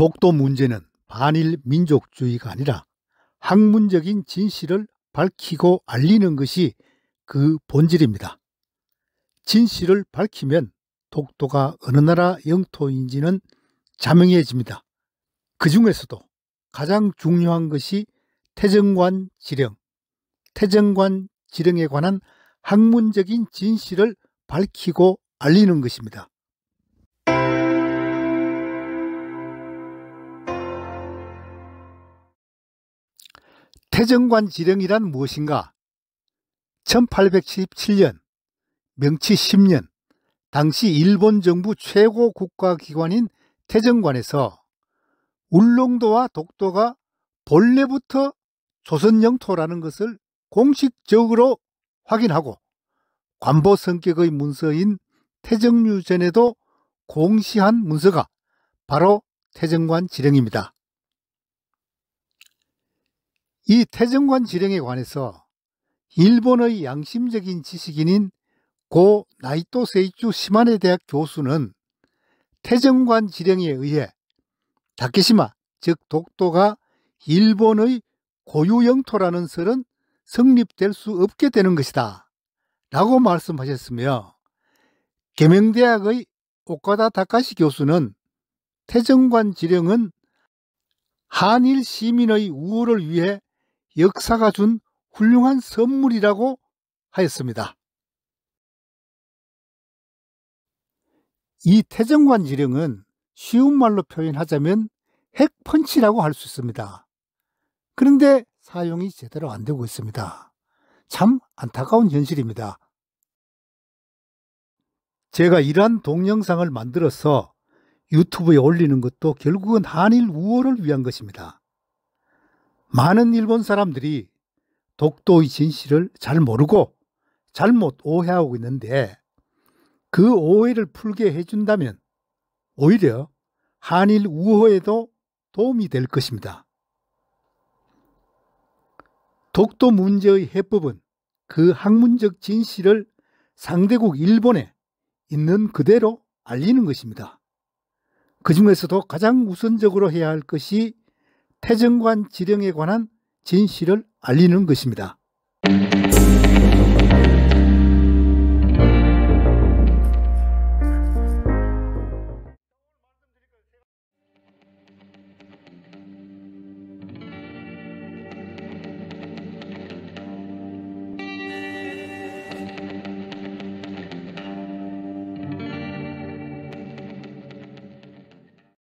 독도 문제는 반일 민족주의가 아니라 학문적인 진실을 밝히고 알리는 것이 그 본질입니다. 진실을 밝히면 독도가 어느 나라 영토인지는 자명해집니다. 그 중에서도 가장 중요한 것이 태정관 지령, 태정관 지령에 관한 학문적인 진실을 밝히고 알리는 것입니다. 태정관 지령이란 무엇인가? 1877년, 명치 10년, 당시 일본 정부 최고 국가기관인 태정관에서 울릉도와 독도가 본래부터 조선 영토라는 것을 공식적으로 확인하고 관보 성격의 문서인 태정유전에도 공시한 문서가 바로 태정관 지령입니다. 이 태정관 지령에 관해서 일본의 양심적인 지식인인 고 나이토 세이주 시마네 대학 교수는 태정관 지령에 의해 다케시마 즉 독도가 일본의 고유 영토라는 설은 성립될 수 없게 되는 것이다 라고 말씀하셨으며 개명대학의 오카다 다카시 교수는 태정관 지령은 한일 시민의 우호를 위해 역사가 준 훌륭한 선물이라고 하였습니다. 이 태정관 지령은 쉬운 말로 표현하자면 핵펀치라고 할 수 있습니다. 그런데 사용이 제대로 안 되고 있습니다. 참 안타까운 현실입니다. 제가 이러한 동영상을 만들어서 유튜브에 올리는 것도 결국은 한일 우호를 위한 것입니다. 많은 일본 사람들이 독도의 진실을 잘 모르고 잘못 오해하고 있는데 그 오해를 풀게 해준다면 오히려 한일 우호에도 도움이 될 것입니다. 독도 문제의 해법은 그 학문적 진실을 상대국 일본에 있는 그대로 알리는 것입니다. 그 중에서도 가장 우선적으로 해야 할 것이 태정관 지령에 관한 진실을 알리는 것입니다.